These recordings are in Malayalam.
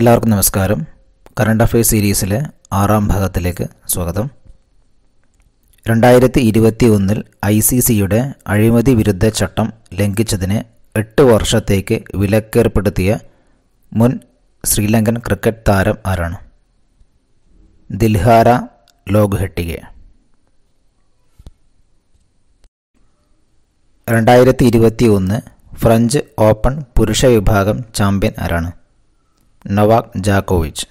എല്ലാവർക്കും നമസ്കാരം കറണ്ട് അഫയേഴ്സ് സീരീസിലെ ആറാം ഭാഗത്തിലേക്ക് സ്വാഗതം രണ്ടായിരത്തി ഇരുപത്തി ഒന്നിൽ ഐ സി സിയുടെ അഴിമതി വിരുദ്ധ ചട്ടം ലംഘിച്ചതിന് എട്ട് വർഷത്തേക്ക് വിലക്കേർപ്പെടുത്തിയ മുൻ ശ്രീലങ്കൻ ക്രിക്കറ്റ് താരം ആരാണ് ദിൽഹാര ലോക്ഹെട്ടിയെ രണ്ടായിരത്തി ഇരുപത്തി ഒന്ന് ഫ്രഞ്ച് ഓപ്പൺ പുരുഷ വിഭാഗം ചാമ്പ്യൻ ആരാണ് നൊവാക് ജാക്കോവിച്ച്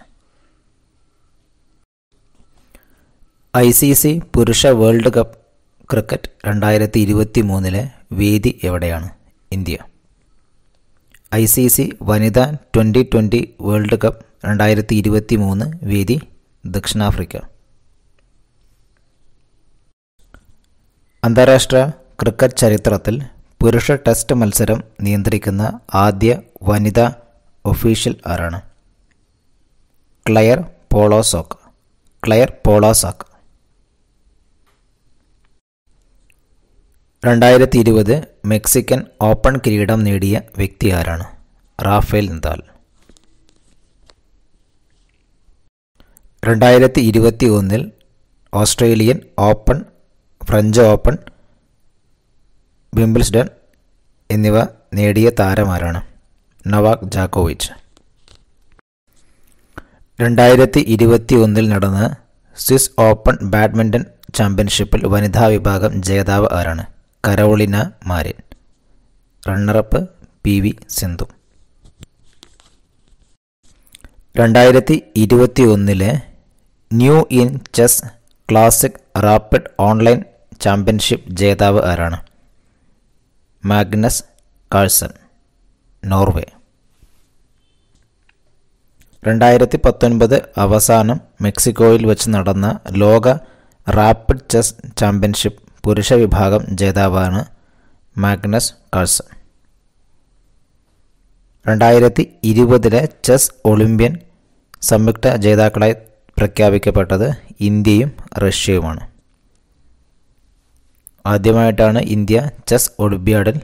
ഐ സി സി പുരുഷ വേൾഡ് കപ്പ് ക്രിക്കറ്റ് രണ്ടായിരത്തി ഇരുപത്തി മൂന്നിലെ വേദി എവിടെയാണ് ഇന്ത്യ ഐ സി സി വനിതാ ട്വൻ്റി ട്വൻ്റി വേൾഡ് കപ്പ് രണ്ടായിരത്തി ഇരുപത്തി മൂന്ന് വേദി ദക്ഷിണാഫ്രിക്ക അന്താരാഷ്ട്ര ക്രിക്കറ്റ് ചരിത്രത്തിൽ പുരുഷ ടെസ്റ്റ് മത്സരം നിയന്ത്രിക്കുന്ന ആദ്യ വനിതാ ഒഫീഷ്യൽ ആരാണ് ക്ലയർ പോളോസോക്ക് ക്ലയർ പോളോസോക്ക് രണ്ടായിരത്തി ഇരുപത് മെക്സിക്കൻ ഓപ്പൺ കിരീടം നേടിയ വ്യക്തി ആരാണ് റാഫേൽ നദാൽ രണ്ടായിരത്തി ഇരുപത്തി ഒന്നിൽ Australian Open French Open Wimbledon എന്നിവ നേടിയ താരമാരാണ് നവാക് ജാക്കോവിച്ച് രണ്ടായിരത്തി ഇരുപത്തി ഒന്നിൽ നടന്ന സ്വിസ് ഓപ്പൺ ബാഡ്മിൻ്റൺ ചാമ്പ്യൻഷിപ്പിൽ വനിതാ വിഭാഗം ജേതാവ് ആരാണ് Carolina Marin runner up P V Sindhu രണ്ടായിരത്തി ഇരുപത്തി ഒന്നിലെ New in Chess Classic rapid online championship ജേതാവ് ആരാണ് മാഗ്നസ് കാഴ്സൺ നോർവേ രണ്ടായിരത്തി പത്തൊൻപത് അവസാനം മെക്സിക്കോയിൽ വെച്ച് നടന്ന ലോക റാപ്പിഡ് ചെസ് ചാമ്പ്യൻഷിപ്പ് പുരുഷ വിഭാഗം ജേതാവാണ് മാഗ്നസ് കാഴ്സൺ രണ്ടായിരത്തി ഇരുപതിലെ ചെസ് ഒളിമ്പ്യൻ സംയുക്ത ജേതാക്കളായി പ്രഖ്യാപിക്കപ്പെട്ടത് ഇന്ത്യയും റഷ്യയുമാണ് ആദ്യമായിട്ടാണ് ഇന്ത്യ ചെസ് ഒളിമ്പ്യാഡിൽ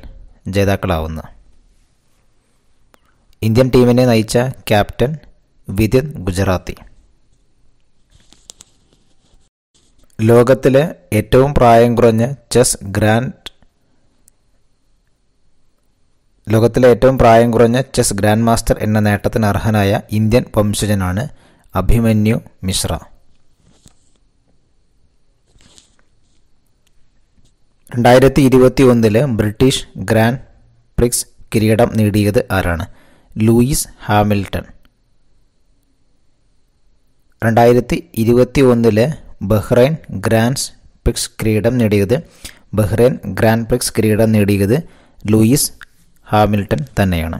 ജേതാക്കളാവുന്നത് ഇന്ത്യൻ ടീമിനെ നയിച്ച ക്യാപ്റ്റൻ വിദ്യൻ ഗുജറാത്തി ലോകത്തിലെ ഏറ്റവും പ്രായം കുറഞ്ഞ ചെസ് ഗ്രാൻഡ് ലോകത്തിലെ ഏറ്റവും പ്രായം കുറഞ്ഞ ചെസ് ഗ്രാൻഡ് മാസ്റ്റർ എന്ന നേട്ടത്തിന് അർഹനായ ഇന്ത്യൻ വംശജനാണ് അഭിമന്യു മിശ്ര രണ്ടായിരത്തി ഇരുപത്തി ഒന്നിലെ ബ്രിട്ടീഷ് ഗ്രാൻഡ് പ്രിക്സ് കിരീടം നേടിയത് ആരാണ് ലൂയിസ് ഹാമിൽട്ടൺ രണ്ടായിരത്തി ഇരുപത്തി ഒന്നിലെ ബഹ്റൈൻ ഗ്രാൻഡ് പ്രിക്സ് കിരീടം നേടിയത് ബഹ്റൈൻ ഗ്രാൻഡ് പ്രിക്സ് കിരീടം നേടിയത് ലൂയിസ് ഹാമിൽട്ടൺ തന്നെയാണ്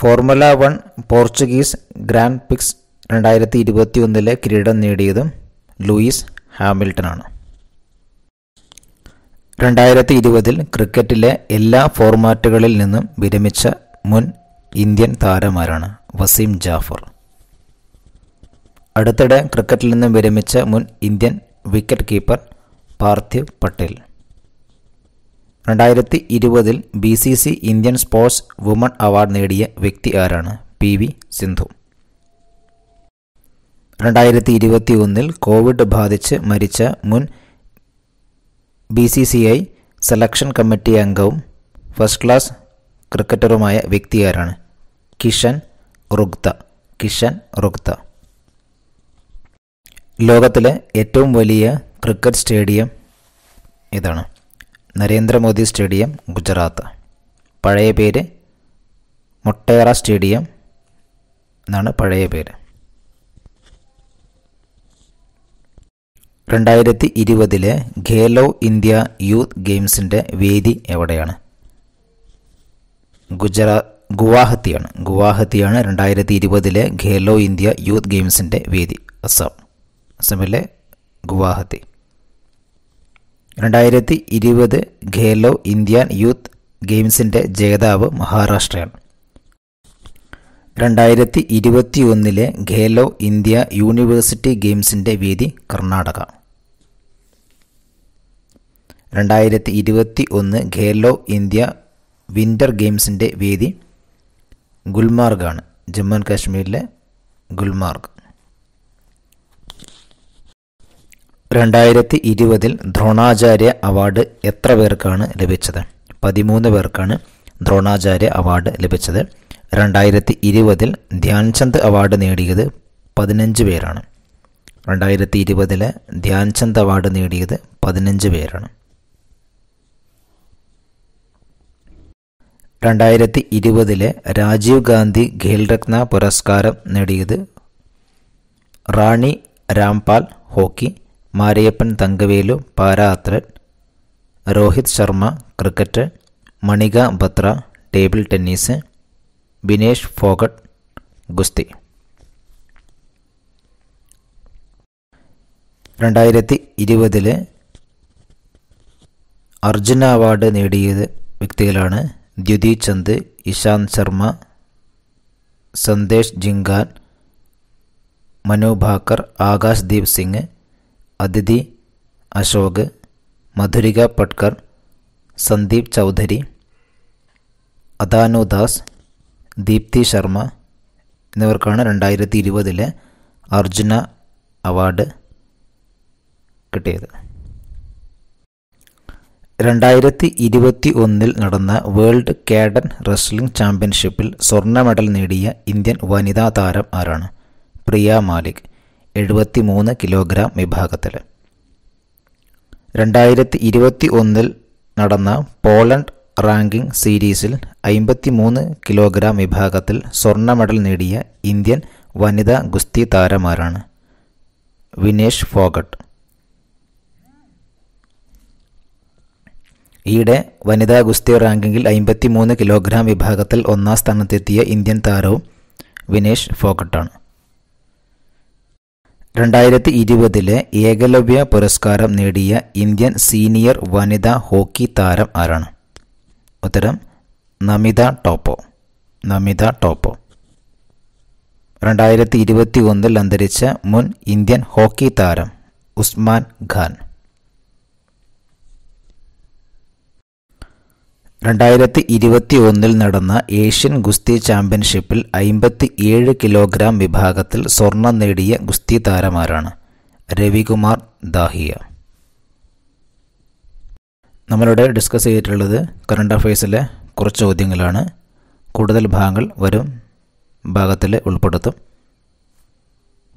Formula One Portuguese Grand Prix രണ്ടായിരത്തി ഇരുപത്തി ഒന്നിലെ കിരീടം നേടിയതും ലൂയിസ് ഹാമിൽട്ടൺ ആണ് രണ്ടായിരത്തി ഇരുപതിൽ ക്രിക്കറ്റിലെ എല്ലാ ഫോർമാറ്റുകളിൽ നിന്നും വിരമിച്ച മുൻ ഇന്ത്യൻ താരമാരാണ് വസീം ജാഫർ അടുത്തിടെ ക്രിക്കറ്റിൽ നിന്നും വിരമിച്ച മുൻ Indian wicket keeper Parthiv Patel രണ്ടായിരത്തി ഇരുപതിൽ B C C Indian sportswoman award നേടിയ വ്യക്തി ആരാണ് പി വി സിന്ധു രണ്ടായിരത്തി ഇരുപത്തി ഒന്നിൽ കോവിഡ് ബാധിച്ച് മരിച്ച മുൻ B C C I selection committee അംഗവും ഫസ്റ്റ് ക്ലാസ് ക്രിക്കറ്ററുമായ വ്യക്തി ആരാണ് കിഷൻ റുഗ്ത കിഷൻ റുഗ്ത ലോകത്തിലെ ഏറ്റവും വലിയ ക്രിക്കറ്റ് സ്റ്റേഡിയം ഇതാണ് നരേന്ദ്രമോദി സ്റ്റേഡിയം ഗുജറാത്ത് പഴയ പേര് മൊട്ടേറ സ്റ്റേഡിയം എന്നാണ് പഴയ പേര് രണ്ടായിരത്തി ഇരുപതിലെ ഖേലോ ഇന്ത്യ യൂത്ത് ഗെയിംസിൻ്റെ വേദി എവിടെയാണ് ഗുജറാ ഗുവാഹത്തിയാണ് ഗുവാഹത്തിയാണ് രണ്ടായിരത്തി ഇരുപതിലെ ഖേലോ ഇന്ത്യ യൂത്ത് ഗെയിംസിൻ്റെ വേദി അസം അസമിലെ ഗുവാഹത്തി രണ്ടായിരത്തി ഇരുപത് ഖേലോ ഇന്ത്യ യൂത്ത് ഗെയിംസിൻ്റെ ജേതാവ് മഹാരാഷ്ട്രയാണ് രണ്ടായിരത്തി ഒന്നിലെ ഖേലോ ഇന്ത്യ യൂണിവേഴ്സിറ്റി ഗെയിംസിൻ്റെ വേദി കർണാടക രണ്ടായിരത്തി ഇരുപത്തി ഒന്ന് ഖേലോ ഇന്ത്യ വിൻ്റർ ഗെയിംസിൻ്റെ വേദി ഗുൽമാർഗാണ് ജമ്മു ആൻഡ് കാശ്മീരിലെ ഗുൽമാർഗ് രണ്ടായിരത്തി ഇരുപതിൽ ദ്രോണാചാര്യ അവാർഡ് എത്ര പേർക്കാണ് ലഭിച്ചത് പതിമൂന്ന് പേർക്കാണ് ദ്രോണാചാര്യ അവാർഡ് ലഭിച്ചത് രണ്ടായിരത്തി ഇരുപതിൽ ധ്യാൻചന്ദ് അവാർഡ് നേടിയത് പതിനഞ്ച് പേരാണ് രണ്ടായിരത്തി ഇരുപതിലെ ധ്യാൻചന്ദ് അവാർഡ് നേടിയത് പതിനഞ്ച് പേരാണ് രണ്ടായിരത്തി ഇരുപതിലെ രാജീവ് ഗാന്ധി ഖേൽരത്ന പുരസ്കാരം നേടിയത് Rani Rampal hockey Mariyappan Thangavelu para athlete Rohit Sharma cricket Manika Batra table tennis Vinesh Phogat ഗുസ്തി രണ്ടായിരത്തി ഇരുപതിൽ അർജുന അവാർഡ് നേടിയത് വ്യക്തികളാണ് ദ്യുതി ചന്ദ് ഇശാന്ത് ശർമ്മ സന്ദേശ് ജിങ്കാൻ മനു ഭാക്കർ ദീപ് സിംഗ് അതിഥി അശോക് മധുരിക പട്കർ സന്ദീപ് ചൗധരി അദാനുദാസ് ദാസ് ദീപ്തി ശർമ്മ എന്നിവർക്കാണ് രണ്ടായിരത്തി ഇരുപതിലെ അർജുന അവാർഡ് കിട്ടിയത് രണ്ടായിരത്തി ഇരുപത്തി ഒന്നിൽ നടന്ന വേൾഡ് കാഡൻ റെസ്ലിംഗ് ചാമ്പ്യൻഷിപ്പിൽ സ്വർണ്ണ മെഡൽ നേടിയ ഇന്ത്യൻ വനിതാ താരം ആരാണ് പ്രിയ മാലിക് എഴുപത്തി മൂന്ന് കിലോഗ്രാം വിഭാഗത്തിൽ രണ്ടായിരത്തി ഇരുപത്തി ഒന്നിൽ നടന്ന പോളണ്ട് റാങ്കിംഗ് സീരീസിൽ അമ്പത്തിമൂന്ന് കിലോഗ്രാം വിഭാഗത്തിൽ സ്വർണ്ണ മെഡൽ നേടിയ ഇന്ത്യൻ വനിതാ ഗുസ്തി താരമാരാണ് വിനേഷ് ഫോഗട്ട് ഈയിടെ വനിതാ ഗുസ്തി റാങ്കിങ്ങിൽ അമ്പത്തിമൂന്ന് കിലോഗ്രാം വിഭാഗത്തിൽ ഒന്നാം സ്ഥാനത്തെത്തിയ ഇന്ത്യൻ താരവും വിനേഷ് ഫോഗട്ടാണ് രണ്ടായിരത്തി ഇരുപതിലെ ഏകലവ്യ പുരസ്കാരം നേടിയ ഇന്ത്യൻ സീനിയർ വനിതാ ഹോക്കി താരം ആരാണ് ഉത്തരം നമിത ടോപ്പോ നമിത ടോപ്പോ രണ്ടായിരത്തി ഇരുപത്തി ഒന്നിൽ അന്തരിച്ച മുൻ ഇന്ത്യൻ ഹോക്കി താരം ഉസ്മാൻ ഖാൻ രണ്ടായിരത്തി ഇരുപത്തി ഒന്നിൽ നടന്ന ഏഷ്യൻ ഗുസ്തി ചാമ്പ്യൻഷിപ്പിൽ അയിമ്പത്തി ഏഴ് കിലോഗ്രാം വിഭാഗത്തിൽ സ്വർണം നേടിയ ഗുസ്തി താരമാരാണ് രവികുമാർ ദാഹിയ നമ്മളിവിടെ ഡിസ്കസ് ചെയ്തിട്ടുള്ളത് കറണ്ട് അഫയേഴ്സിലെ കുറച്ച് ചോദ്യങ്ങളാണ് കൂടുതൽ ഭാഗങ്ങൾ വരും ഭാഗത്തിൽ ഉൾപ്പെടുത്തും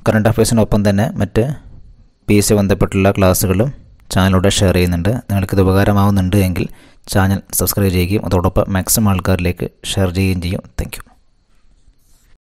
കറണ്ട് അഫയേഴ്സിനൊപ്പം തന്നെ മറ്റ് പി എസ് ബന്ധപ്പെട്ടുള്ള ക്ലാസ്സുകളും ചാനലിലൂടെ ഷെയർ ചെയ്യുന്നുണ്ട് നിങ്ങൾക്കിത് ഉപകാരമാവുന്നുണ്ട് എങ്കിൽ ചാനൽ സബ്സ്ക്രൈബ് ചെയ്യുകയും അതോടൊപ്പം മാക്സിമം ആൾക്കാരിലേക്ക് ഷെയർ ചെയ്യുകയും ചെയ്യും താങ്ക്